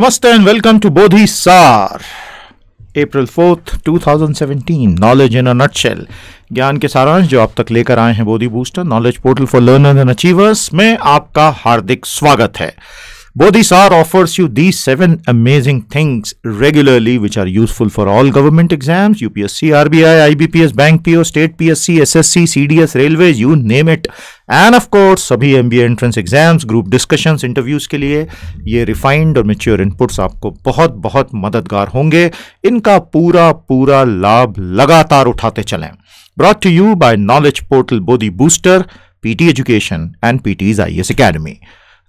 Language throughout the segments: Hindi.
नमस्ते and welcome to Bodhi Saar April fourth 2017. Knowledge in a nutshell ज्ञान के सारांश जो आप तक लेकर आए हैं Bodhi booster knowledge portal for learner and achievers में आपका हार्दिक स्वागत है Bodhisar offers you these seven amazing things regularly, which are useful for all government exams UPSC, RBI, IBPS, Bank PO, State PSC, SSC, CDS, Railways, you name it. And of course सभी M B entrance exams group discussions interviews के लिए ये रिफाइंड और मेच्योर इनपुट्स आपको बहुत बहुत मददगार होंगे इनका पूरा पूरा लाभ लगातार उठाते चलें brought to you by knowledge portal Bodhi booster PT education and PT's IAS academy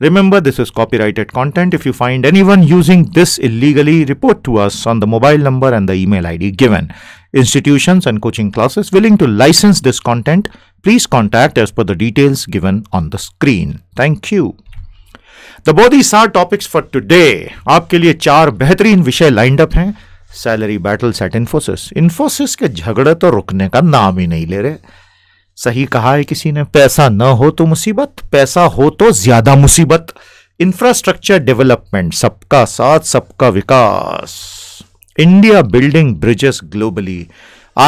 Remember, this is copyrighted content. If you find anyone using this illegally, report to us on the mobile number and the email ID given. Institutions and coaching classes willing to license this content, please contact as per the details given on the screen. Thank you. The body सार topics for today. आपके लिए चार बेहतरीन विषय lined up हैं Salary battles at Infosys. Infosys के झगड़े तो रुकने का नाम ही नहीं ले रहे सही कहा है किसी ने पैसा ना हो तो मुसीबत पैसा हो तो ज्यादा मुसीबत इंफ्रास्ट्रक्चर डेवलपमेंट सबका साथ सबका विकास India building bridges globally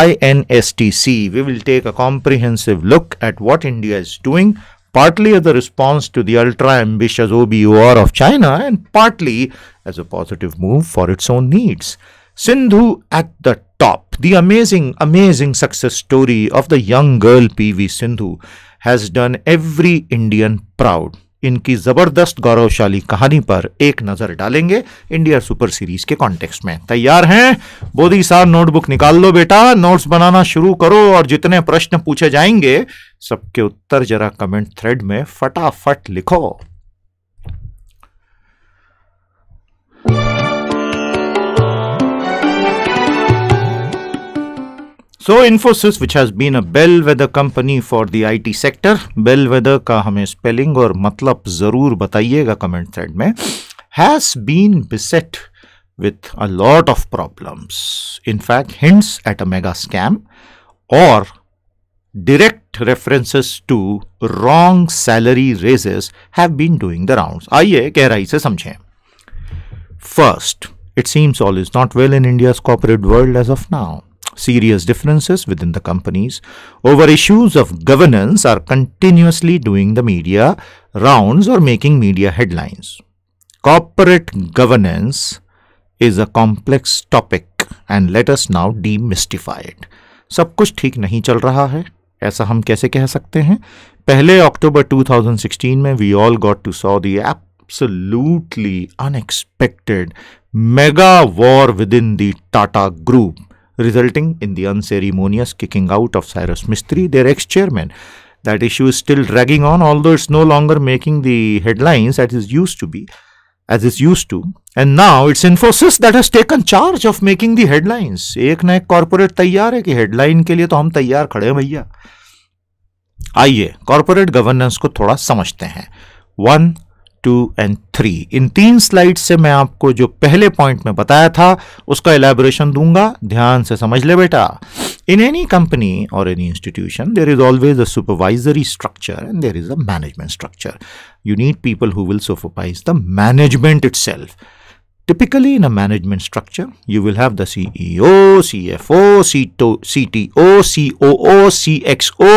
I N S T C we will take a comprehensive look at what India is doing partly as a response to the ultra ambitious O B of China and partly as a positive move for its own needs Sindhu at the top. The amazing, amazing success story of the young girl PV Sindhu has done every Indian proud. इनकी जबरदस्त गौरवशाली कहानी पर एक नजर डालेंगे इंडिया सुपर सीरीज के कॉन्टेक्स्ट में तैयार हैं बोधी साहब नोटबुक निकाल लो बेटा नोट्स बनाना शुरू करो और जितने प्रश्न पूछे जाएंगे सबके उत्तर जरा कमेंट थ्रेड में फटाफट लिखो So Infosys, which has been a bellwether company for the IT sector, bellwether bellwether का हमें स्पेलिंग और मतलब ज़रूर बताइएगा कमेंट सेट में has been beset with a lot of problems. In fact, hints at a mega scam or direct references to wrong salary raises have been doing the rounds. आइए गहराई से समझें. First, it seems all is not well in India's corporate world as of now serious differences within the companies over issues of governance are continuously doing the media rounds or making media headlines. Corporate governance is a complex topic and let us now demystify it. सब कुछ ठीक नहीं चल रहा है ऐसा हम कैसे कह सकते 2016 we all got to saw the absolutely unexpected mega war within the Tata Group. resulting in the unceremonious kicking out of Cyrus Mistry, their ex chairman. That issue is still dragging on, although it's no longer making the headlines as it used to be, as it used to. And now it's Infosys that has taken charge of making the headlines. एक ना एक corporate तैयार है कि headline के लिए तो हम तैयार खड़े हैं भैया आइए corporate governance को थोड़ा समझते हैं One two and three in तीन स्लाइड से मैं आपको जो पहले पॉइंट में बताया था उसका एलेबोरेशन दूंगा ध्यान से समझ ले बेटा इन एनी कंपनी और any institution there is always a supervisory structure and there is a management structure you need people who will supervise the management itself Typically, in a management structure, you will have the CEO, CFO, CTO, CTO, COO, CXO.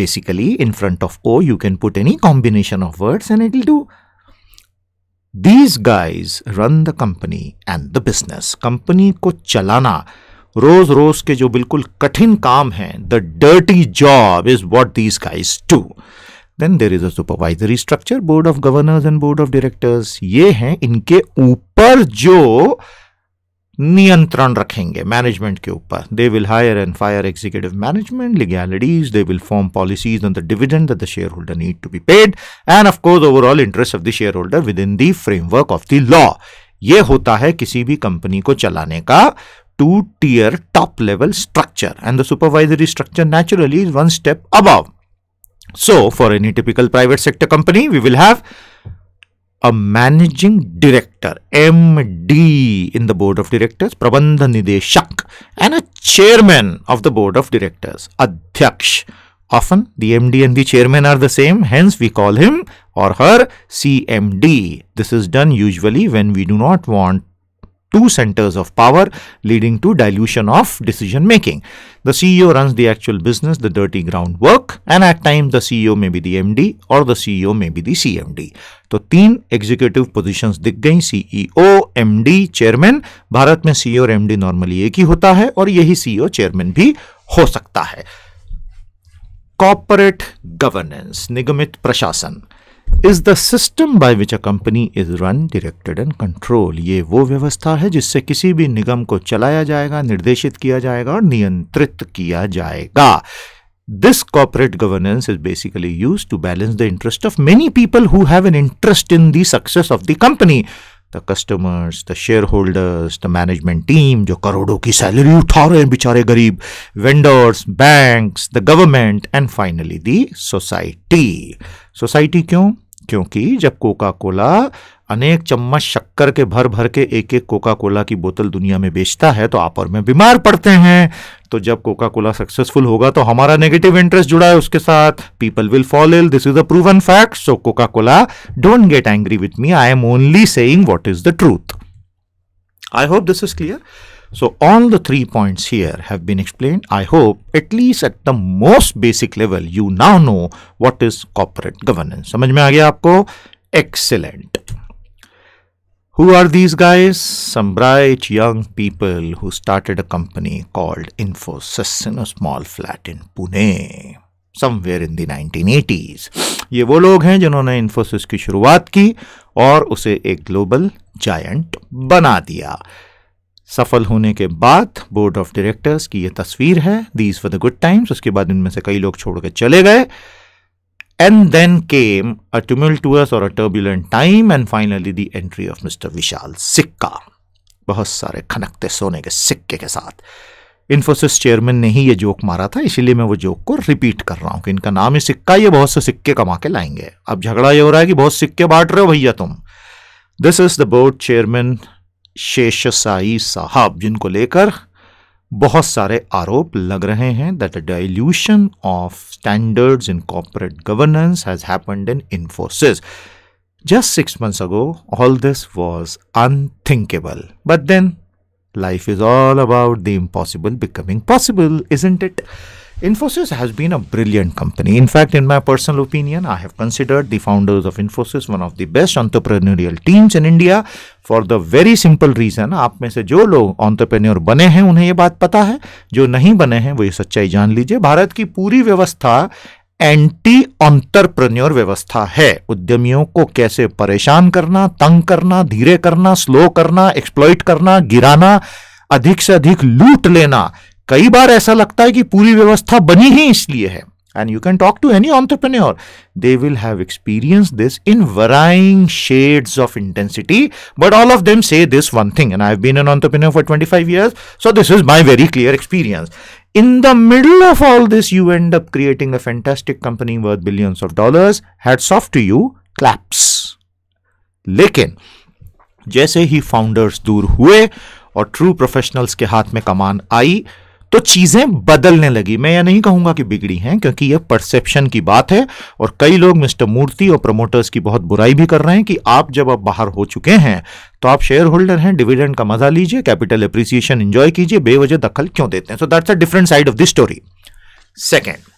Basically, in front of O, you can put any combination of words and it will do these guys run the company and the business company को चलाना रोज रोज के जो बिल्कुल कठिन काम है the dirty job is what these guys to then there is a supervisory structure board of governors and board of directors ये हैं इनके ऊपर जो नियंत्रण रखेंगे मैनेजमेंट के ऊपर they will hire and fire executive management legalities they will form policies on the dividend the shareholder need to be paid and of course overall interest of the shareholder with in the framework of the law ये होता है किसी भी कंपनी को चलाने का two tier top level structure and the supervisory structure naturally is one step above so for any typical private sector company we will have a managing director, MD in the board of directors, Prabandha Nideshak, and a chairman of the board of directors, Adhyaksh. Often the MD and the chairman are the same, hence we call him or her CMD. This is done usually when we do not want two centers of power leading to dilution of decision making. The CEO runs the actual business, the dirty ground work and at time the CEO may be the MD or the CEO may be the CMD. तो तीन एग्जीक्यूटिव पोजीशंस दिख गई सीईओ एमडी चेयरमैन भारत में सीईओ और एमडी नॉर्मली एक ही होता है और यही सीईओ चेयरमैन भी हो सकता है कॉर्पोरेट गवर्नेंस निगमित प्रशासन is the system by which a company is run directed and control ये वो व्यवस्था है जिससे किसी भी निगम को चलाया जाएगा निर्देशित किया जाएगा और नियंत्रित किया जाएगा This corporate governance is basically used to balance the interest of many people who have an interest in the success of the company. The customers, the shareholders, the management team, जो करोड़ों की सैलरी उठा रहे हैं बेचारे गरीब vendors banks the government and finally the society society क्यों क्योंकि जब कोका कोला अनेक चम्मच शक्कर के भर भर के एक एक कोका कोला की बोतल दुनिया में बेचता है तो आप और मैं बीमार पड़ते हैं तो जब कोका कोला सक्सेसफुल होगा तो हमारा नेगेटिव इंटरेस्ट जुड़ा है उसके साथ people will fall ill this is a proven fact so Coca Cola don't get angry with me I am only saying what is the truth I hope this is clear So all the three points here have been explained. I hope at least at the most basic level you now know what is corporate governance. समझ में आ गया आपको? Excellent. Who are these guys? Some bright young people who started a company called Infosys in a small flat in Pune. somewhere in the 1980s. ये वो लोग हैं जिन्होंने इन्फोसिस की शुरुआत की और उसे एक ग्लोबल जायंट बना दिया सफल होने के बाद बोर्ड ऑफ डायरेक्टर्स की यह तस्वीर है these for the good times उसके बाद इनमें से कई लोग छोड़ के चले गए and then came a tumultuous और a turbulent time and finally the entry of mister Vishal Sikka बहुत सारे खनकते सोने के सिक्के के साथ इन्फोसिस चेयरमैन ने ही ये जोक मारा था इसीलिए मैं वो जोक को रिपीट कर रहा हूं कि इनका नाम ही सिक्का ये बहुत से सिक्के कमा के लाएंगे अब झगड़ा ये हो रहा है कि बहुत सिक्के बांट रहे हो भैया तुम this is the board chairman Seshasayee साहब जिनको लेकर बहुत सारे आरोप लग रहे हैं that dilution of standards in corporate governance has happened in Infosys just six months ago all this was unthinkable but then life is all about the impossible becoming possible isn't it Infosys has been a brilliant company. In fact, in my personal opinion, I have considered the founders of Infosys one of the best entrepreneurial teams in India for the very simple reason. आप में से जो लोग entrepreneur बने हैं उन्हें यह बात पता है जो नहीं बने हैं वो ये सच्चाई जान लीजिए भारत की पूरी व्यवस्था एंटी ऑन्टरप्रन्योर व्यवस्था है उद्यमियों को कैसे परेशान करना तंग करना धीरे करना स्लो करना एक्सप्लॉइट करना गिराना अधिक से अधिक लूट लेना कई बार ऐसा लगता है कि पूरी व्यवस्था बनी ही इसलिए है and you can talk to any entrepreneur they will have experience this in varying shades of intensity but all of them say this one thing and I been an entrepreneur for twenty five years so this is my very clear experience in the middle of all this you end up creating a fantastic company worth billions of dollar hats सॉफ्ट टू यू क्लैप्स लेकिन जैसे ही फाउंडर्स दूर हुए और ट्रू प्रोफेशनल्स के हाथ में कमान आई तो चीजें बदलने लगी मैं यह नहीं कहूंगा कि बिगड़ी हैं क्योंकि यह परसेप्शन की बात है और कई लोग मिस्टर मूर्ति और प्रमोटर्स की बहुत बुराई भी कर रहे हैं कि आप जब आप बाहर हो चुके हैं तो आप शेयर होल्डर हैं डिविडेंड का मजा लीजिए कैपिटल अप्रिसिएशन एंजॉय कीजिए बेवजह दखल क्यों देते हैं so that's a different side of the story second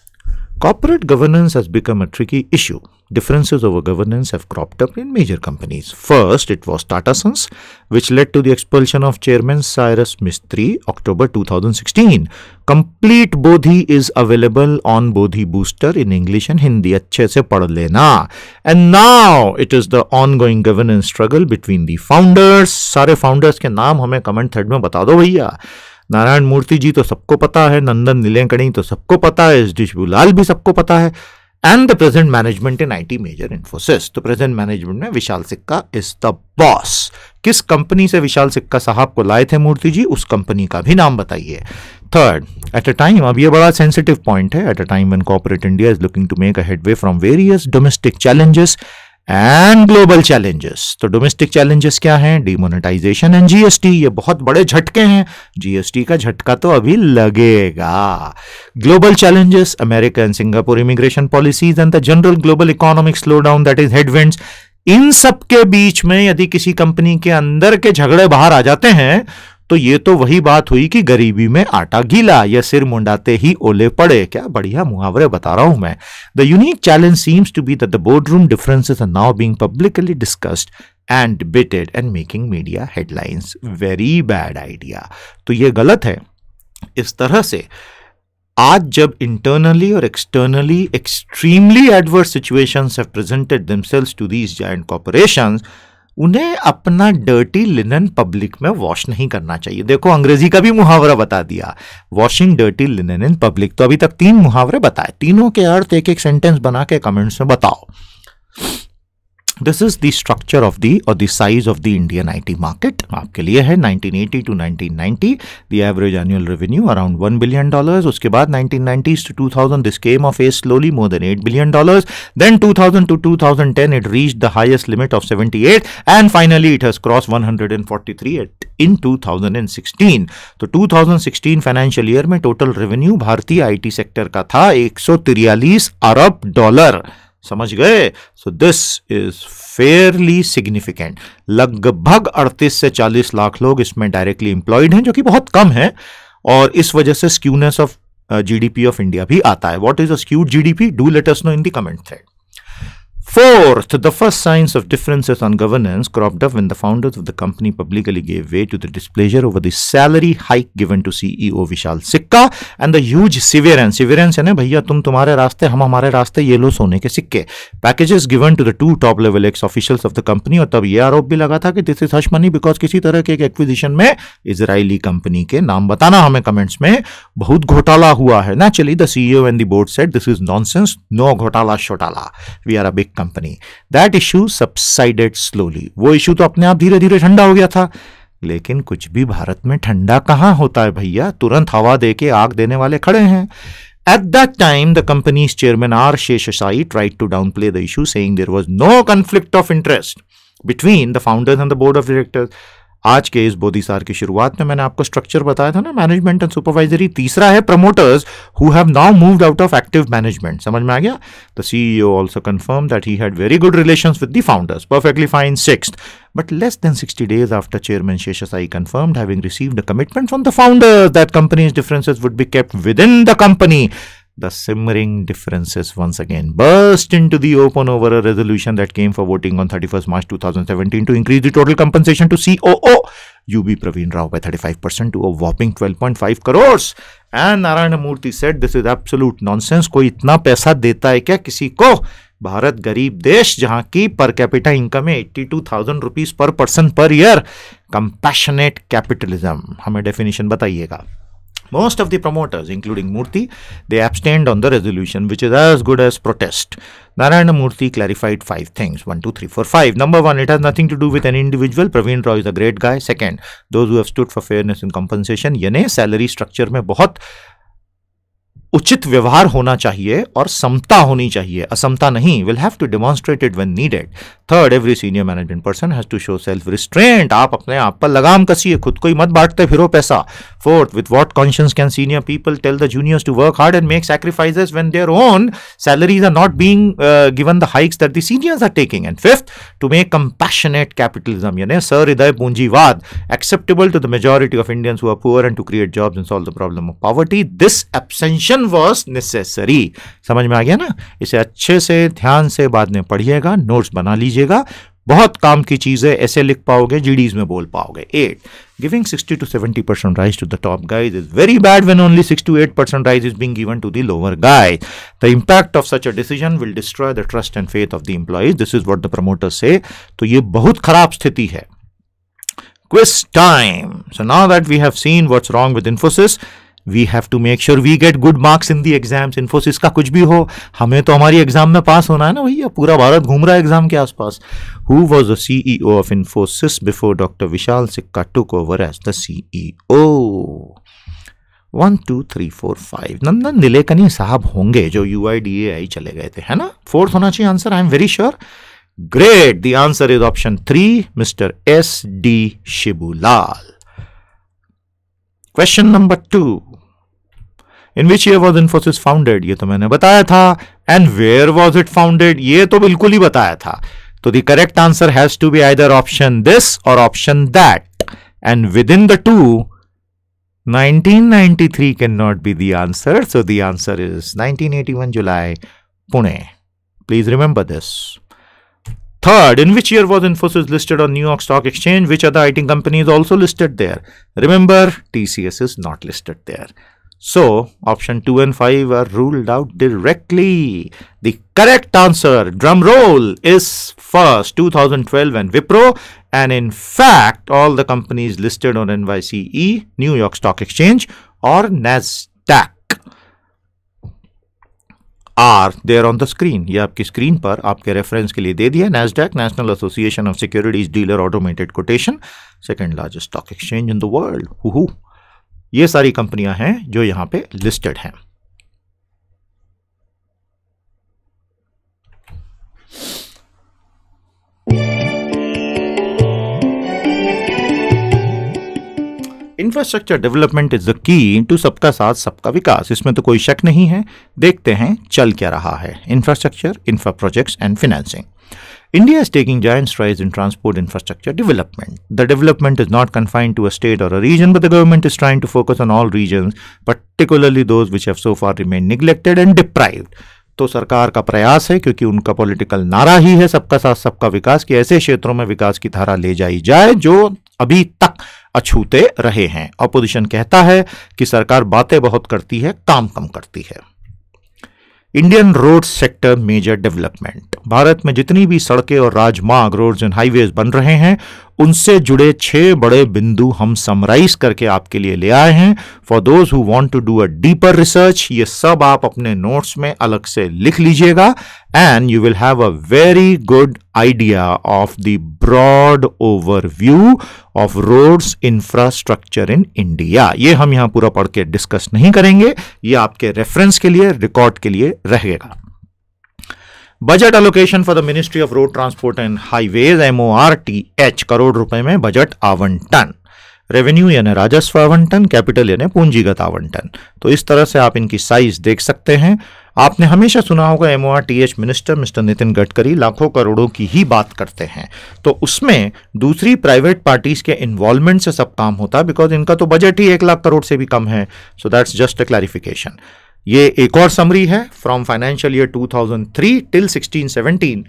Corporate governance has become a tricky issue. Differences over governance have cropped up in major companies. First, it was Tata Sons, which led to the expulsion of chairman Cyrus Mistry, October 2016. Complete Bodhi is available on Bodhi Booster in English and Hindi. Acche se lena. And now it is the ongoing governance struggle between the founders. सारे founders के नाम हमें comment thread में बता दो भैया. नारायण मूर्ति जी तो सबको पता है नंदन नीलेंकणी तो सबको पता है एस डी शिवलाल भी सबको पता है and the present management in IT major Infosys तो प्रेजेंट मैनेजमेंट में Vishal Sikka is the boss किस कंपनी से विशाल सिक्का साहब को लाए थे मूर्ति जी उस कंपनी का भी नाम बताइए थर्ड एट अ टाइम अब ये बड़ा सेंसिटिव पॉइंट है at a time when corporate India is looking to make a headway from various domestic challenges and global challenges तो डोमेस्टिक चैलेंजेस क्या हैं डिमोनेटाइजेशन एंड जीएसटी ये बहुत बड़े झटके हैं जीएसटी का झटका तो अभी लगेगा global challenges America and Singapore immigration policies and the general global economic slowdown that is headwinds in सब के बीच में यदि किसी कंपनी के अंदर के झगड़े बाहर आ जाते हैं तो ये तो वही बात हुई कि गरीबी में आटा गीला या सिर मुंडाते ही ओले पड़े क्या बढ़िया मुहावरे बता रहा हूं मैं the unique challenge seems to be the room differences are now being publicly discussed and debated and making media headlines very bad idea तो ये गलत है इस तरह से आज जब इंटरनली और externally extremely adverse situations have presented themselves to these joint corporations उन्हें अपना डर्टी लिनन पब्लिक में वॉश नहीं करना चाहिए देखो अंग्रेजी का भी मुहावरा बता दिया washing dirty linen in public तो अभी तक तीन मुहावरे बताए तीनों के अर्थ एक एक सेंटेंस बना के कमेंट्स में बताओ this is the structure of the or the size of the Indian IT market. आपके लिए है 1980 to 1990, the average annual revenue around one billion dollars. उसके बाद 1990s to 2000, this came of a slowly more than eight billion dollars. Then 2000 to 2010, it reached the highest limit of 78, and finally it has crossed 143 at, in 2016. तो so 2016 financial year में total revenue भारतीय IT sector का था 143 अरब डॉलर. समझ गए so this is fairly significant लगभग 38 से 40 लाख लोग इसमें डायरेक्टली इंप्लॉयड हैं जो कि बहुत कम है और इस वजह से skewness of GDP of India भी आता है what is a skewed GDP do let us know in the comment thread Fourth, the first signs of differences on governance cropped up when the founders of the company publicly gave way to the displeasure over the salary hike given to CEO Vishal Sikka and the huge severance. Severance यानी भैया तुम तुम्हारे रास्ते हम हमारे रास्ते ये लो सोने के सिक्के packages given to the two top level ex officials of the company और तब ये आरोप भी लगा था कि this is hush money because किसी तरह के एक acquisition में Israeli company के नाम बताना हमें comments में बहुत घोटाला हुआ है naturally the CEO and the board said this is nonsense no घोटाला शोटाला we are a big company. Company that issue subsided slowly वो इशू तो अपने आप धीरे धीरे ठंडा हो गया था लेकिन कुछ भी भारत में ठंडा कहाँ होता है भैया तुरंत हवा दे के आग देने वाले खड़े हैं At that time, the company's chairman R. Sheshasai tried to downplay the issue, saying there was no conflict of interest between the founders and the board of directors. आज के इस बोधिसार की शुरुआत में मैंने आपको स्ट्रक्चर बताया था ना मैनेजमेंट एंड सुपरवाइजरी तीसरा है promoters who have now moved out of active management समझ में आ गया the CEO also confirm that he had very good relation with the founders perfectly fine six But less than 60 days after Chairman Sheshasai confirmed having received a commitment from the founders that company's differences would be kept within the company the simmering differences once again burst into the open over a resolution that came for voting on 31st March 2017 to increase the total compensation to COO UB Praveen Rao by 35% to a whopping 12.5 crores. And Narayana Murthy said this is absolute nonsense. Koi itna paisa deta hai kya kisi ko? Bharat गरीब देश जहां की पर कैपिटा इनकम है eighty two thousand rupees per person per year compassionate capitalism हमें डेफिनेशन बताइएगा Most of the promoters, including Murthy, they abstained on the resolution, which is as good as protest. Narayana Murthy clarified five things. One, two, three, four, five. Number one, it has nothing to do with an individual. Praveen Roy is a great guy. Second, those who have stood for fairness and compensation, यानी salary structure mein बहुत उचित व्यवहार होना चाहिए और समता होनी चाहिए असमता नहीं will have to demonstrate it when needed third every senior management person has to show self restraint आप अपने आप पर लगाम कसिए खुद को ही मत बांटते फिरो पैसा fourth with what conscious can senior people tell the juniors to work hard and make sacrifices when their own salaries are not being given the hikes that the seniors are taking and fifth to make compassionate capitalism यानी हृदय पूंजीवाद acceptable to the majority of Indians who are poor and to create jobs and solve the problem of poverty this abstention action was necessary समझ में आ गया ना इसे अच्छे से ध्यान से बाद में पढ़िएगा नोट्स बना लीजिएगा बहुत काम की चीज़ है ऐसे लिख पाओगे जीडीज में बोल पाओगे at giving sixty to seventy percent rise to the top guys is very bad when only six to eight percent rise is being given to the lower guy the impact of such a decision will destroy the trust and faith of the employees this is what the promoter say तो ये बहुत खराब स्थिति है quiz time so now that we have seen what's wrong with Infosys we have to make sure we get good marks in the exams Infosys का कुछ भी हो हमें तो हमारी एग्जाम में पास होना है ना भैया पूरा भारत घूम रहा है एग्जाम के आसपास who was the C E O of Infosys before doctor Vishal Sikka took over as the C E O one two three four five Nandan Nilekani साहब होंगे जो यू आई डी ए आई चले गए थे है ना फोर्थ होना चाहिए answer I am very sure great the answer is option three mister S D Shibulal question number two In which year was Infosys founded? ये तो मैंने बताया था and where was it founded ये तो बिल्कुल ही बताया था तो the correct answer has to be either option this और option that and with in the two 1993 cannot be the answer. So the answer is 1981 July, Pune. Please remember this. Third, in which year was Infosys listed on New York Stock Exchange? Which other IT company is also listed there? Remember, TCS is not listed there. So, option 2 and 5 are ruled out directly. The correct answer, drum roll, is first 2012 and Vipro. And in fact, all the companies listed on NYCE, New York Stock Exchange, or NASDAQ are there on the screen. Yeah, aapki screen par aapke reference ke liye de diya. NASDAQ, National Association of Securities Dealer Automated Quotation, second largest stock exchange in the world. Woohoo! ये सारी कंपनियां हैं जो यहां पे लिस्टेड हैं infrastructure development is the key to सबका साथ सबका विकास इसमें तो कोई शक नहीं है देखते हैं चल क्या रहा है infrastructure infra projects and financing India is taking giant strides in transport infrastructure development. The development is not confined to a state or a region, but the government is trying to focus on all regions, particularly those which have so far remained neglected and deprived. तो सरकार का प्रयास है क्योंकि उनका पॉलिटिकल नारा ही है सबका साथ सबका विकास कि ऐसे क्षेत्रों में विकास की धारा ले जाई जाए जो अभी तक अछूते रहे हैं ऑपोजिशन कहता है कि सरकार बातें बहुत करती है काम कम करती है Indian road sector major development Bharat में जितनी भी सड़कें और राजमार्ग रोड्स एंड हाईवेज बन रहे हैं उनसे जुड़े छह बड़े बिंदु हम समराइज करके आपके लिए ले आए हैं for those who want to do a deeper research ये सब आप अपने नोट्स में अलग से लिख लीजिएगा and you will have a very good idea of the broad overview of roads infrastructure in India ये हम यहां पूरा पढ़ के डिस्कस नहीं करेंगे ये आपके रेफरेंस के लिए रिकॉर्ड के लिए रहेगा budget allocation for the ministry of road transport and highways MORTH crore रुपए में बजट आवंटन रेवेन्यू यानी राजस्व आवंटन कैपिटल यानी पूंजीगत आवंटन तो इस तरह से आप इनकी साइज देख सकते हैं आपने हमेशा सुना होगा H minister mister Nitin Gadkari लाखों करोड़ों की ही बात करते हैं तो उसमें दूसरी प्राइवेट पार्टीज के इन्वॉल्वमेंट से सब काम होता बिकॉज इनका तो बजट ही एक लाख करोड़ से भी कम है so that's just a clarification ये एक और समरी है from financial year 2003 till 1617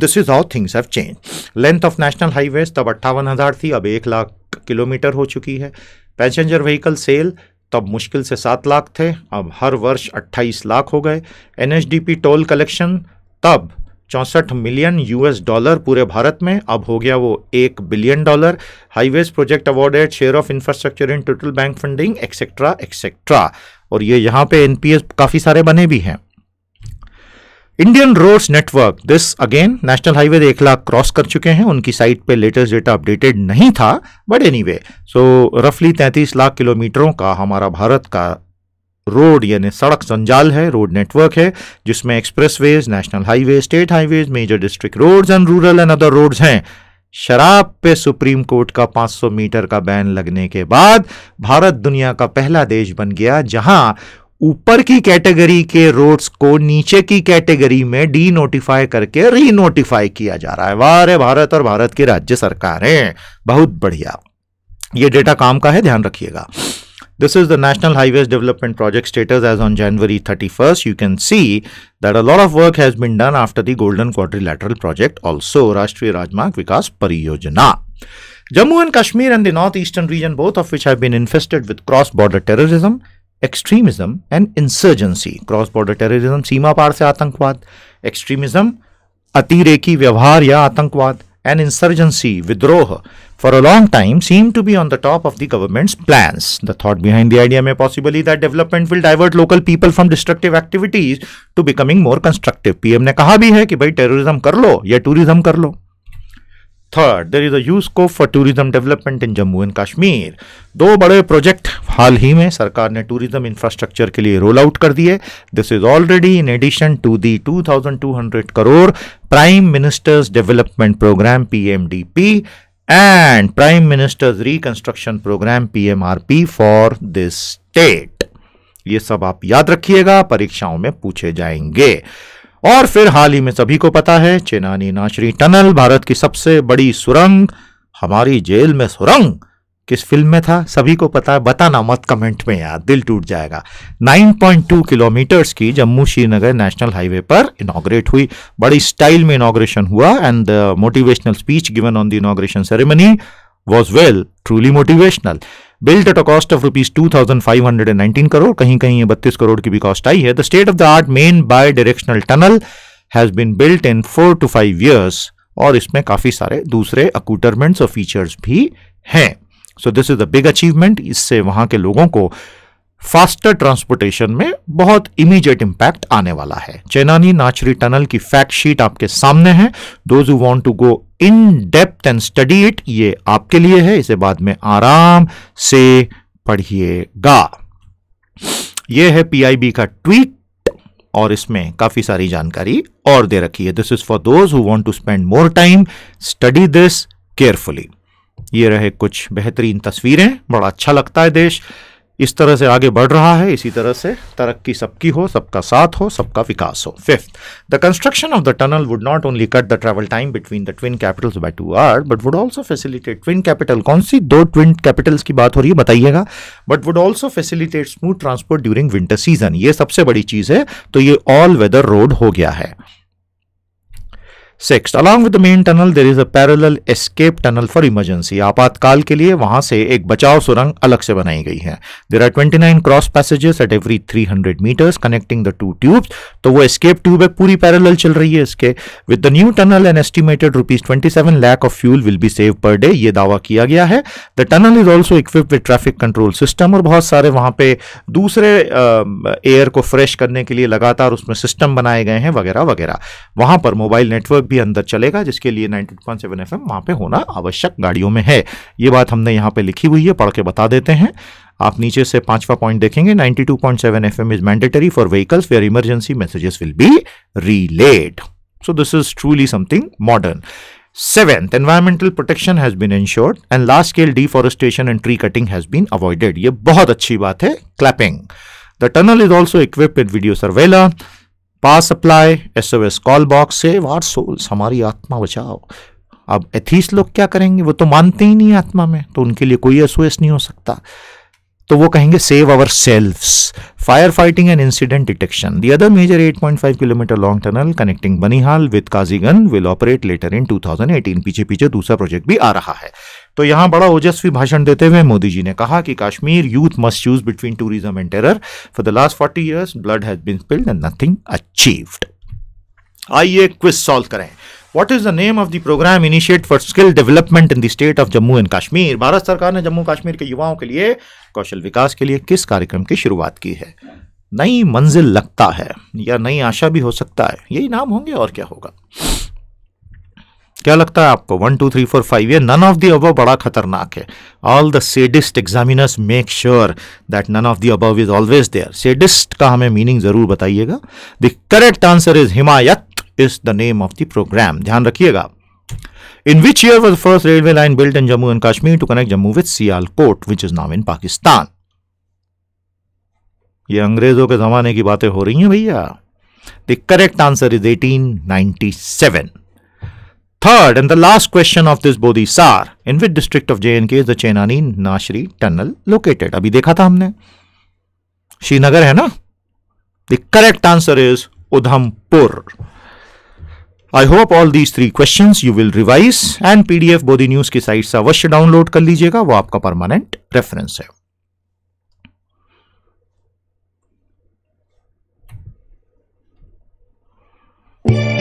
this is how things have change length of national highways तब अट्ठावन हज़ार थी अब एक लाख किलोमीटर हो चुकी है पैसेंजर व्हीकल सेल तब मुश्किल से सात लाख थे अब हर वर्ष अट्ठाईस लाख हो गए एनएचडीपी टोल कलेक्शन तब चौंसठ मिलियन यूएस डॉलर पूरे भारत में अब हो गया वो एक billion dollar highways project awarded share of infrastructure in total bank funding etcetera etcetera और ये यहां पे एनपीएस काफ़ी सारे बने भी हैं Indian roads network this again national highway एक लाख क्रॉस कर चुके हैं उनकी साइट पे लेटेस्ट डेटा अपडेटेड नहीं था बट एनीवे सो रफली 33 लाख किलोमीटरों का हमारा भारत का रोड यानी सड़क संजाल है रोड नेटवर्क है जिसमें expressways national highway state highways major district roads and rural and other roads हैं शराब पे सुप्रीम कोर्ट का 500 मीटर का बैन लगने के बाद भारत दुनिया का पहला देश बन गया जहां ऊपर की कैटेगरी के रोड्स को नीचे की कैटेगरी में डी नोटिफाई करके री नोटिफाई किया जा रहा है वारे भारत और भारत की राज्य सरकारें बहुत बढ़िया ये डेटा काम का है ध्यान रखिएगा This is the National Highways Development Project status as on January 31st. You can see that a lot of work has been done after the Golden Quadrilateral Project, also Rashtriya Rajmarg Vikas Pariyojana. Jammu and Kashmir and the northeastern region, both of which have been infested with cross-border terrorism, extremism and insurgency. Cross-border terrorism, सीमा पार से आतंकवाद, extremism, अतिरेकी व्यवहार या आतंकवाद, and insurgency, विद्रोह, for a long time seemed to be on the top of the government's plans. The thought behind the idea may possibly that development will divert local people from destructive activities to becoming more constructive. PM ne kaha bhi hai ki bhai terrorism kar lo ya tourism kar lo. Third there is a huge scope for tourism development in Jammu and Kashmir दो बड़े प्रोजेक्ट हाल ही में सरकार ने टूरिज्म इंफ्रास्ट्रक्चर के लिए रोल आउट कर दिए this is already in addition to the 2200 crore prime minister's development programme PMDP and Prime Minister's Reconstruction Program PMRP for this state. ye sab aap yaad rakhiyega parikshaon mein puche jayenge और फिर हाल ही में सभी को पता है चेनानी नाशरी टनल भारत की सबसे बड़ी सुरंग हमारी जेल में सुरंग किस फिल्म में था सभी को पता है बताना मत कमेंट में यार दिल टूट जाएगा 9.2 किलोमीटर्स की जम्मू श्रीनगर नेशनल हाईवे पर इनाग्रेट हुई बड़ी स्टाइल में इनाग्रेशन हुआ and the motivational speech given on the inauguration ceremony was well truly motivational built at a cost of rupees two thousand five hundred and nineteen crore कहीं कहीं बत्तीस करोड़ की भी कॉस्ट आई है the state of the art main bidirectional tunnel has been built in four to five years और इसमें काफी सारे दूसरे अकूटरमेंट्स और फीचर्स भी हैं so this is a big achievement इससे वहां के लोगों को फास्टर ट्रांसपोर्टेशन में बहुत इमीडिएट इम्पैक्ट आने वाला है चेनानी नाचरी टनल की फैक्ट शीट आपके सामने है those want to go in depth and study it ये आपके लिए है इसे बाद में आराम से पढ़िएगा यह है पीआईबी का ट्वीट और इसमें काफी सारी जानकारी और दे रखी है this is for those who want to spend more time study this carefully ये रहे कुछ बेहतरीन तस्वीरें बड़ा अच्छा लगता है देश इस तरह से आगे बढ़ रहा है इसी तरह से तरक्की सबकी हो सबका साथ हो सबका विकास हो fifth the construction of the tunnel would not only cut the travel time between the twin capitals by two hours but would also facilitate twin capital कौन सी दो ट्विन कैपिटल्स की बात हो रही है बताइएगा but would also facilitate smooth transport during winter season ये सबसे बड़ी चीज़ है तो ये ऑल वेदर रोड हो गया है six along with the main tunnel there is a parallel escape tunnel for emergency आपातकाल के लिए वहां से एक बचाव सुरंग अलग से बनाई गई है there are 29 cross passages at every 300 hundred metres connecting the two tubes तो वो एस्केप ट्यूब है पूरी पैरेलल चल रही है इसके with the new tunnel an estimated rupees twenty of fuel will be save per day ये दावा किया गया है the tunnel is also equipped with traffic control system और बहुत सारे वहां पे दूसरे एयर को फ्रेश करने के लिए लगातार उसमें सिस्टम बनाए गए हैं वगैरह वगैरह वहां पर मोबाइल नेटवर्क भी अंदर चलेगा जिसके लिए 92.7 एफएम वहां पे होना आवश्यक गाड़ियों में है ये बात हमने यहाँ पे लिखी हुई है पढ़ के बता देते हैं आप नीचे से पांचवा पॉइंट देखेंगे 92.7 FM is mandatory for vehicles where emergency messages will be relayed so this is truly something modern seventh environmental protection has been ensured and large scale deforestation and tree cutting has been avoided ये बहुत अच्छी बात है clapping the tunnel is also equipped with video surveillance pass apply S O S call box से वार सोल्स हमारी आत्मा बचाओ अब एथीस लोग क्या करेंगे वो तो मानते ही नहीं आत्मा में तो उनके लिए कोई एस नहीं हो सकता तो वो कहेंगे save our self fire fighting and incident detection the other major 8.5 kilometre long tunnel connecting Banihal with Qazigund will operate later in 2018 पीछे पीछे दूसरा प्रोजेक्ट भी आ रहा है तो यहां बड़ा ओजस्वी भाषण देते हुए मोदी जी ने कहा कि Kashmir youth must choose between tourism and terror for the last forty years blood has been spilled and nothing achieved आइए क्विज सॉल्व करें what is the name of the programme initiate for skill development in the state of Jammu and Kashmir Bharat सरकार ने जम्मू कश्मीर के युवाओं के लिए कौशल विकास के लिए किस कार्यक्रम की शुरुआत की है नई मंजिल लगता है या नई आशा भी हो सकता है यही नाम होंगे और क्या होगा क्या लगता है आपको one two three four five ये नन ऑफ दी अबव बड़ा खतरनाक है all the sadist examiners make sure that none of the above is always there sadist का हमें मीनिंग जरूर बताइएगा the correct answer is Himayat is the name of the programme ध्यान रखिएगा In which year was the first railway line built in Jammu and Kashmir to connect Jammu with Sialkot, which is now in Pakistan? ये अंग्रेजों के जमाने की बातें हो रही हैं भैया the correct answer is seven Third and the last question of this Bodhisar, in which district of JNK is the Chenani Nashri tunnel located? अभी देखा था हमने Srinagar hai na The correct answer is Udhampur. i hope all these three questions you will revise and pdf bodhi news ki site se avashya download kar लीजिएगा वो आपका परमानेंट रेफरेंस है Yeah.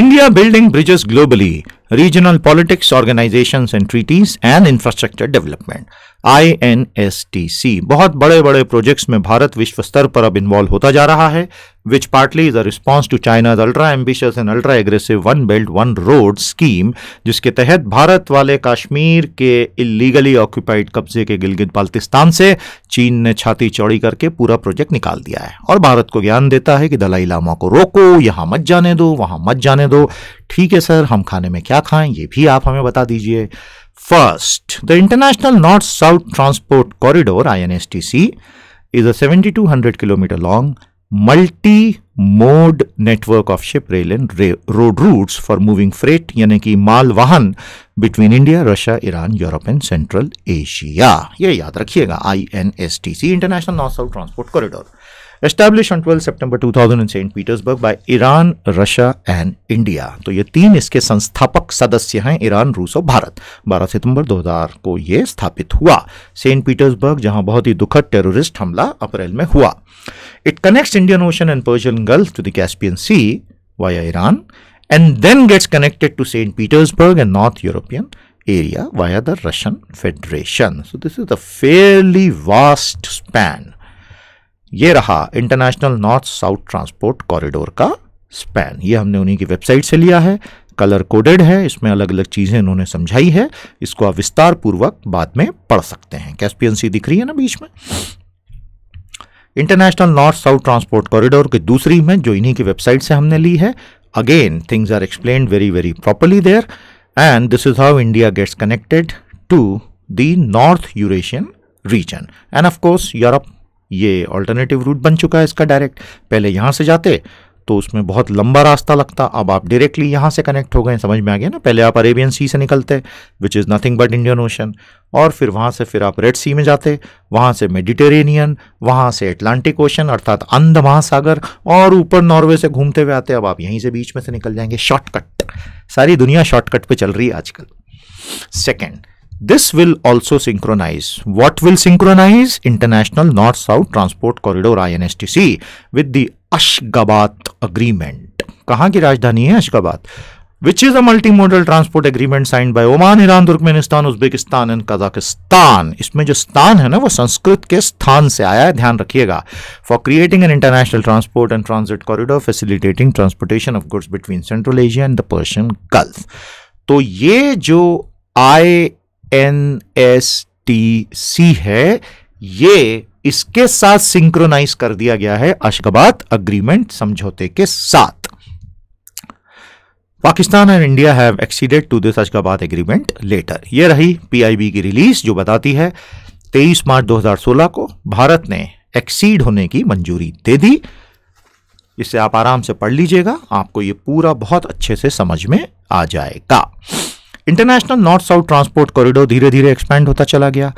India building bridges globally, regional politics, organizations and treaties, and infrastructure development. सी बहुत बड़े बड़े प्रोजेक्ट्स में भारत विश्व स्तर पर अब इन्वॉल्व होता जा रहा है which partly is a response to China's ultra ambitious and ultra aggressive one belt one road scheme जिसके तहत भारत वाले कश्मीर के इलीगली ऑक्यूपाइड कब्जे के गिलगित बाल्तिस्तान से चीन ने छाती चौड़ी करके पूरा प्रोजेक्ट निकाल दिया है और भारत को ज्ञान देता है कि दलाई लामा को रोको यहाँ मत जाने दो वहाँ मत जाने दो ठीक है सर हम खाने में क्या खाएं ये भी आप हमें बता दीजिए First, the International North-South Transport Corridor INSTC is a 7200 kilometer long multi-mode network of ship, rail and road routes for moving freight यानी कि between India, Russia, Iran, Europe and Central Asia. ये याद रखिएगा INSTC International North South Transport Corridor. Establish on twelfth September two thousand in Saint Petersburg by Iran Russia and India तो ये तीन इसके संस्थापक सदस्य हैं ईरान रूस और भारत 12 सितंबर 2000 को ये स्थापित हुआ सेंट पीटर्सबर्ग जहां बहुत ही दुखद टेररिस्ट हमला अप्रैल में हुआ it connect Indian Ocean and Persian Gulf to Caspian Sea via Iran and then gets connected to Saint Petersburg and north European area via the Russian Federation so this is the fairly vast span ये रहा International north south transport Corridor का स्पैन ये हमने उन्हीं की वेबसाइट से लिया है कलर कोडेड है इसमें अलग अलग चीज़ें उन्होंने समझाई है इसको आप विस्तार पूर्वक बाद में पढ़ सकते हैं कैस्पियन दिख रही है ना बीच में International north south transport Corridor की दूसरी में जो इन्हीं की वेबसाइट से हमने ली है again things are explain very very properly there and this is how India gets connected to the north Eurasian region and of course Europe ये ऑल्टरनेटिव रूट बन चुका है इसका डायरेक्ट पहले यहाँ से जाते तो उसमें बहुत लंबा रास्ता लगता अब आप डायरेक्टली यहाँ से कनेक्ट हो गए समझ में आ गया ना पहले आप अरेबियन सी से निकलते which is nothing but Indian Ocean और फिर वहाँ से फिर आप रेड सी में जाते वहाँ से मेडिटेरेनियन वहाँ से अटलांटिक ओशन अर्थात अंध महासागर और ऊपर नॉर्वे से घूमते हुए आते अब आप यहीं से बीच में से निकल जाएंगे शॉर्टकट सारी दुनिया शॉर्टकट पर चल रही है आजकल second This will also synchronize. What will synchronize? International North-South Transport Corridor INSTC with the Ashgabat Agreement. kahan ki rajdhani hai Ashgabat which is a multimodal transport agreement signed by Oman, Iran, Turkmenistan, Uzbekistan and Kazakhstan. isme jo stan hai na wo sanskrit ke sthan se aaya hai dhyan rakhiyega for creating an international transport and transit corridor facilitating transportation of goods between central asia and the persian gulf to ye jo I N S T C है ये इसके साथ सिंक्रोनाइज कर दिया गया है अशकबाद अग्रीमेंट समझौते के साथ Pakistan and India have acceded to this Ashgabat agreement later ये रही पीआईबी की रिलीज जो बताती है 23 मार्च 2016 को भारत ने एक्सीड होने की मंजूरी दे दी इसे आप आराम से पढ़ लीजिएगा आपको ये पूरा बहुत अच्छे से समझ में आ जाएगा international north south transport corridor धीरे धीरे एक्सपैंड होता चला गया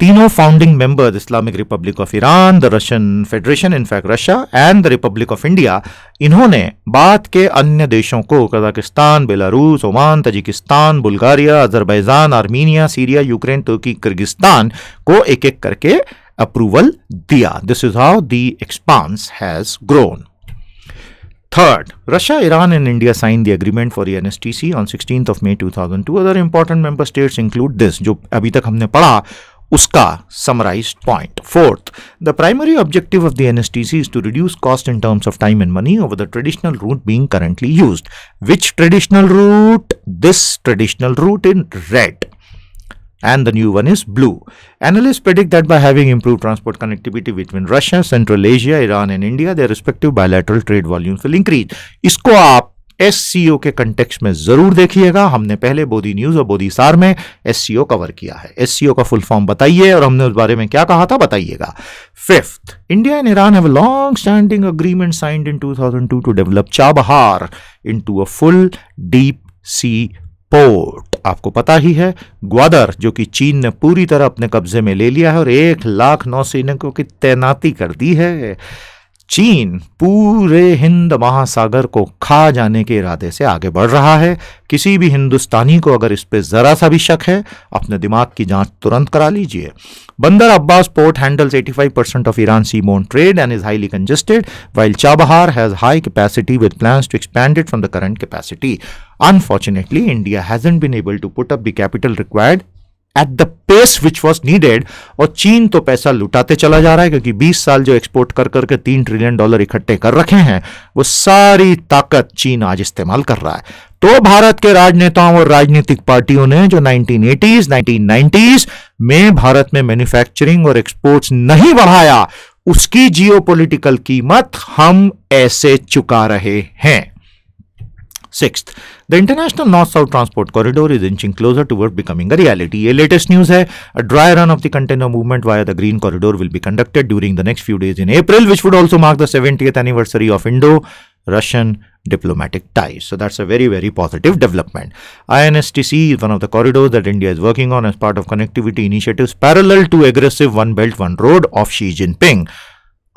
तीनों founding members Islamic republic of Iran the Russian federation in fact Russia and the republic of India इन्होंने बाद के अन्य देशों को Kazakhstan Belarus Oman Tajikistan Bulgaria Azerbaijan Armenia Syria Ukraine तुर्की किर्गिस्तान को एक एक करके अप्रूवल दिया this is how the expanse has grown Third, Russia, Iran and India signed the agreement for the NSTC on 16th of May 2002. Other important member states include this, जो अभी तक हमने पढ़ा uska summarized point. Fourth, the primary objective of the NSTC is to reduce cost in terms of time and money over the traditional route being currently used. Which traditional route? This traditional route in red. and the new one is blue. Analysts predict that by having improved transport connectivity between Russia, Central Asia, Iran and India, their respective bilateral trade volumes will increase. इसको आप एस के कंटेक्स्ट में जरूर देखिएगा हमने पहले बोधी न्यूज और बोधी सार में एस कवर किया है एस का फुल फॉर्म बताइए और हमने उस बारे में क्या कहा था बताइएगा fifth India and Iran have long standing agreement signed in 2002 to develop Chabahar into a full deep sea port आपको पता ही है ग्वादर जो कि चीन ने पूरी तरह अपने कब्जे में ले लिया है और एक लाख नौसैनिकों की तैनाती कर दी है चीन पूरे हिंद महासागर को खा जाने के इरादे से आगे बढ़ रहा है किसी भी हिंदुस्तानी को अगर इस पर ज़रा सा भी शक है अपने दिमाग की जांच तुरंत करा लीजिए Bandar Abbas port handles 85 percent of Iran seaborne trade and is highly congested while Chabahar has high capacity with plan to expand it from the current capacity unfortunately India hasn't been able to put up the capital required at the pace which was needed और चीन तो पैसा लुटाते चला जा रहा है क्योंकि 20 साल जो एक्सपोर्ट कर करके तीन ट्रिलियन डॉलर इकट्ठे कर रखे हैं वो सारी ताकत चीन आज इस्तेमाल कर रहा है तो भारत के राजनेताओं और राजनीतिक पार्टियों ने जो 1980s 1990s में भारत में मैन्युफैक्चरिंग और एक्सपोर्ट्स नहीं बढ़ाया उसकी जियोपॉलिटिकल कीमत हम ऐसे चुका रहे हैं Sixth, the international north-south transport corridor is inching closer toward becoming a reality. A latest news hai, a dry run of the container movement via the green corridor will be conducted during the next few days in April, which would also mark the 70th anniversary of Indo-Russian diplomatic ties. So that's a very, very positive development. INSTC is one of the corridors that India is working on as part of connectivity initiatives parallel to aggressive One Belt, One Road of Xi Jinping.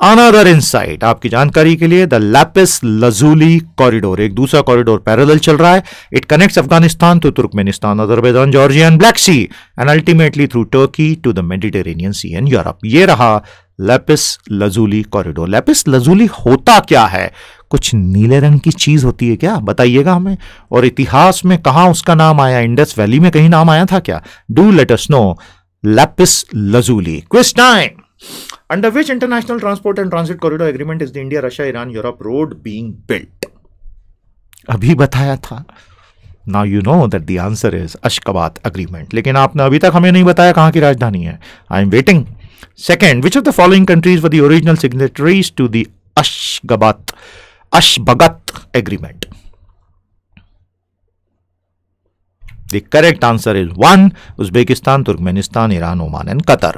Another insight आपकी जानकारी के लिए द लैपिस लजूली कॉरिडोर एक दूसरा कॉरिडोर पैरेलल चल रहा है it connects Afghanistan to Turkmenistan Azerbaijan Georgia and black sea and ultimately through Turkey to the Mediterranean sea and Europe ये रहा lapis lazuli corridor lapis lazuli होता क्या है कुछ नीले रंग की चीज होती है क्या बताइएगा हमें और इतिहास में कहा उसका नाम आया इंडस वैली में कहीं नाम आया था क्या do let us know lapis lazuli quiz time under which international transport and transit corridor agreement is the india russia iran europe road being built abhi bataya tha now you know that the answer is Ashgabat agreement लेकिन आपने अभी तक हमें नहीं बताया कहाँ की राजधानी है I am waiting second which of the following countries were the original signatories to the Ashgabat Ashgabat agreement The correct answer is 1 Uzbekistan, Turkmenistan, Iran, Oman and Qatar.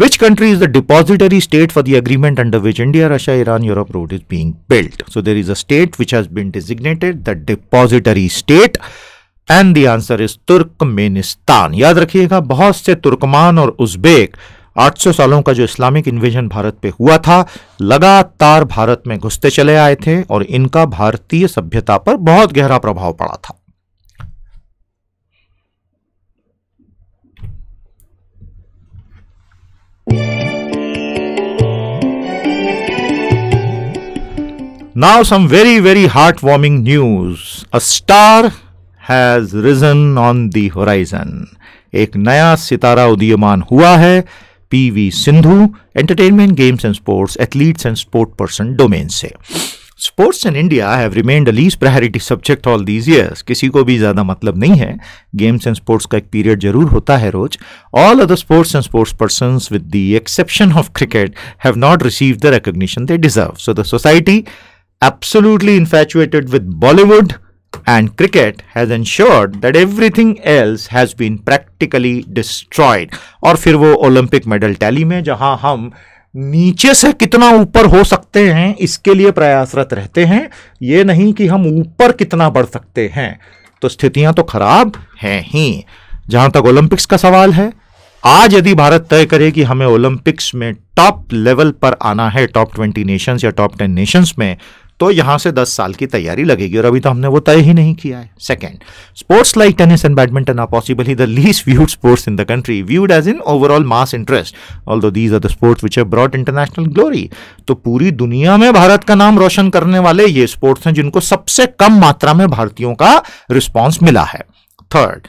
Which country is the depository state for the agreement under which India, Russia, Iran, Europe road is being built? So there is a state which has been designated the depository state. and the answer is turkmenistan याद रखिएगा बहुत से तुर्कमान और उज्बेक 800 सालों का जो इस्लामिक इन्वेजन भारत पे हुआ था लगातार भारत में घुसते चले आए थे और इनका भारतीय सभ्यता पर बहुत गहरा प्रभाव पड़ा था Now, some very, very heartwarming news. A star has risen on the horizon. एक नया सितारा उदीयमान हुआ है PV Sindhu entertainment games and sports athletes and sport person domain से sports in India have remained least priority subject all these years किसी को भी ज़्यादा मतलब नहीं है गेम्स एंड स्पोर्ट्स का एक पीरियड जरूर होता है रोज all other sports and sports person with the exception of cricket have not receive the recognition they deserve so the society absolutely infatuated with Bollywood and cricket has ensured that everything else has been practically destroyed. और फिर वो ओलंपिक मेडल टैली में जहां हम नीचे से कितना ऊपर हो सकते हैं इसके लिए प्रयासरत रहते हैं ये नहीं कि हम ऊपर कितना बढ़ सकते हैं तो स्थितियां तो खराब हैं ही जहां तक ओलंपिक्स का सवाल है आज यदि भारत तय करे कि हमें ओलंपिक्स में टॉप लेवल पर आना है टॉप ट्वेंटी नेशंस या टॉप टेन नेशंस में तो यहां से 10 साल की तैयारी लगेगी और अभी तो हमने वो तय ही नहीं किया है second sports like tennis and badminton are ही the least viewed sports in the country viewed as in overall mass interest although these are the sports which है ब्रॉड इंटरनेशनल ग्लोरी तो पूरी दुनिया में भारत का नाम रोशन करने वाले ये स्पोर्ट्स हैं जिनको सबसे कम मात्रा में भारतीयों का रिस्पॉन्स मिला है third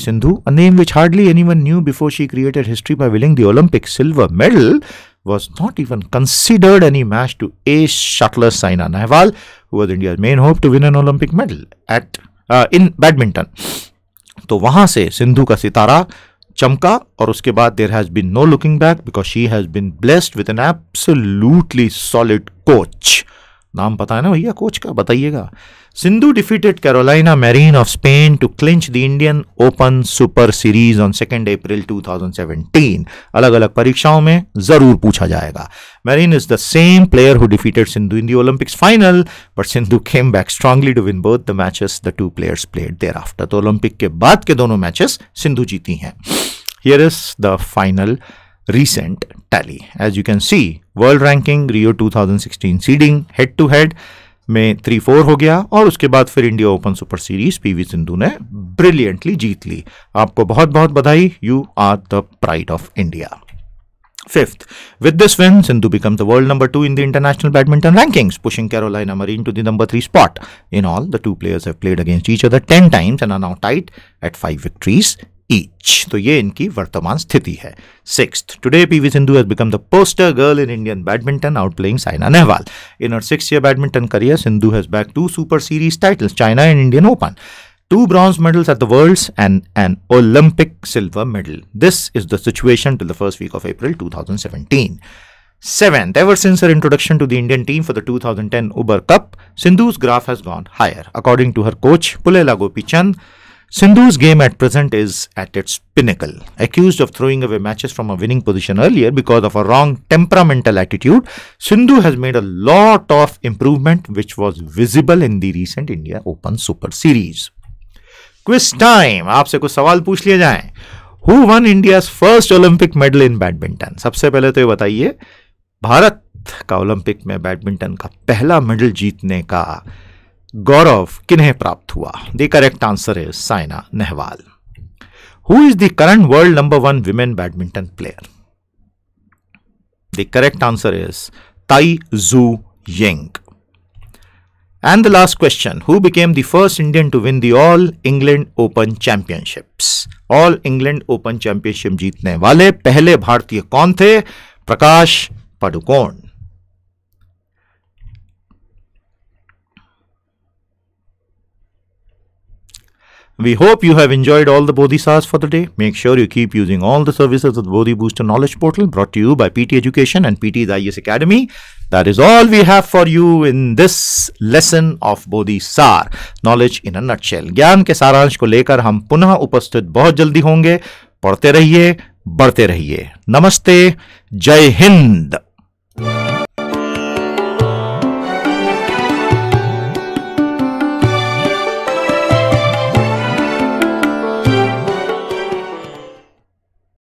Sindhu a name which hardly any one knew before she created history by winning the Olympic silver medal was not even considered any match to ace shuttler Saina Nehwal, who was India's main hope to win an Olympic medal at uh, in badminton. तो वहां से सिंधु का सितारा चमका और उसके बाद there has been no looking back because she has been blessed with an absolutely solid coach नाम पता है ना भैया कोच का बताइएगा Sindhu defeated Carolina Marin of Spain to clinch the Indian open super series on second April 2017 अलग अलग परीक्षाओं में जरूर पूछा जाएगा Marin is the same player who defeated Sindhu in the Olympics final but Sindhu came back strongly to win both the matches the two players played thereafter तो ओलंपिक के बाद के दोनों मैचेस सिंधु जीती हैं here is the final recent tally as you can see world ranking rio 2016 seeding head to head में थ्री फोर हो गया और उसके बाद फिर India open super series PV Sindhu ने ब्रिलियंटली जीत ली आपको बहुत बहुत बधाई you are the pride of India fifth with this win Sindhu become the world number two in the international badminton rankings pushing Carolina Marin to the number three spot in all the two players है ten times and are now tight at five victories each तो ये इनकी वर्तमान स्थिति है six today P V Sindhu become the poster girl in Indian badminton out playing Saina Nehwal in her six year badminton career Sindhu has back to super series titles China and Indian open two bronze medals at the worlds and an Olympic silver medal this is the situation to the first week of April to Seventh, ever since her introduction to the Indian team for the 2010 Uber Cup, Sindhu's graph has gone higher. According to her coach, Pulela Gopi Sindhu's game at present is at its pinnacle. Accused of throwing away matches from a winning position earlier because of a wrong temperamental attitude, Sindhu has made a lot of improvement which was visible in the recent India Open Super Series. Quiz time! आपसे कुछ सवाल पूछ लिए जाएं. Who won India's first Olympic medal in badminton? सबसे पहले तो ये बताइए भारत का ओलंपिक में बैडमिंटन का पहला मेडल जीतने का गौरव किन्हें प्राप्त हुआ the correct answer is Saina Nehwal who is the current world number one women badminton player the correct answer is Tai Tzu Ying and the last question who became the first Indian to win the all England open championship all England open championship जीतने वाले पहले भारतीय कौन थे प्रकाश पडुकोण We hope you have enjoyed all the Bodhi Sars for the day. Make sure you keep using all the services of the Bodhi Booster Knowledge Portal brought to you by PT Education and PT's IES Academy. That is all we have for you in this lesson of Bodhi Sar. knowledge in a nutshell. Gyan ज्ञान के सारांश को लेकर हम पुनः उपस्थित बहुत जल्दी होंगे rahiye, रहिए बढ़ते रहिए नमस्ते जय हिंद